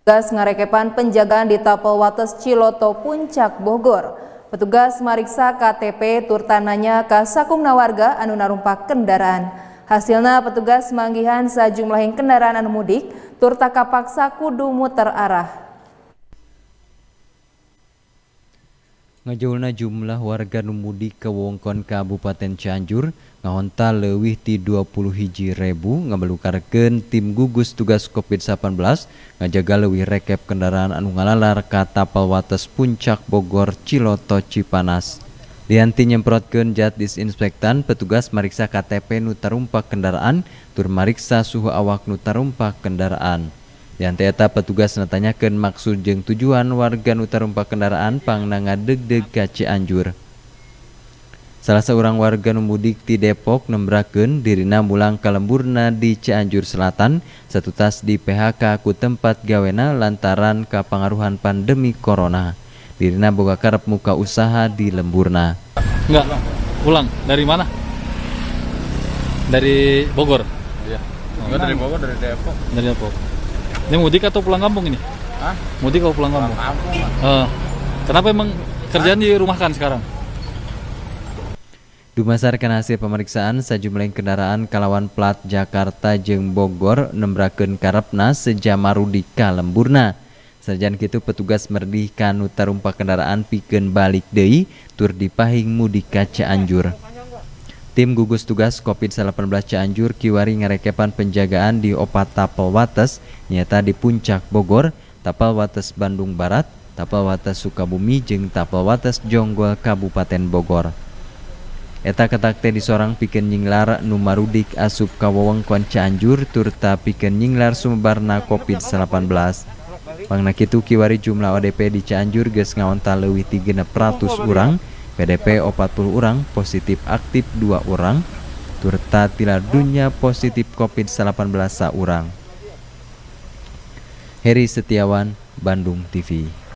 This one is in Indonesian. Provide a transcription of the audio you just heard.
Petugas ngarekepan penjagaan di Tapel Wates Ciloto Puncak Bogor. Petugas mariksa KTP turtananya sakung warga anu narumpak kendaraan. Hasilnya petugas manggihan sajumlah kendaraan anu mudik turta kapaksa kudu muter arah. Ngajulna jumlah warga numudi ke wongkon Kabupaten Cianjur ngahonta lewih ti 20 hiji rebu ngabelukarken tim gugus tugas COVID-19 ngajaga lewih rekep kendaraan anu ngalalar ka tapal wates puncak Bogor Ciloto Cipanas. Lianti nyemprotkan zat disinspektan petugas mariksa KTP nu tarumpak kendaraan, tur mariksa suhu awak nu tarumpak kendaraan yang teeta petugas natanyakan maksud jeng tujuan warga nutarumpa kendaraan pangnanga deg ka Cianjur. Salah seorang warga mudik di Depok nembraken dirina mulang kalemburna di Cianjur Selatan satu tas di PHK ku tempat gawena lantaran kapangaruhan pandemi corona. Dirina boga karep muka usaha di lemburna. Enggak, pulang. Dari mana? Dari Bogor? Iya. Enggak dari Bogor, dari Depok. Dari Depok. Ini mudik atau pulang kampung ini? Hah? Mudik atau pulang, pulang kampung? Uh, kenapa emang kerjaan Hah? rumahkan sekarang? Dumasarkan hasil pemeriksaan sejumlah kendaraan kalawan plat Jakarta jeng Bogor nembrakeun karepna sejamaru di kalemburna. Sarjan kitu petugas merdihkan utarumpa kendaraan pikeun balik deui tur dipahing mudik ka Cianjur. Tim gugus tugas COVID-19 Cianjur kiwari ngerekepan penjagaan di opat Opata wates nyata di Puncak Bogor, Tapal Wates Bandung Barat, Tapal Wates Sukabumi jeng Tapal Wates Jonggol Kabupaten Bogor. Eta ketak teh di seorang pikeun nyinglar numarudik asup ka wewengkon Cianjur turta pikeun nyinglar sumbarna COVID-19. Pangna itu kiwari jumlah ODP di Cianjur ges ngawontal leuwih ti orang. PDP 40 orang positif aktif 2 orang, turta tilar dunia positif COVID-19 orang. Heri Setiawan, Bandung TV.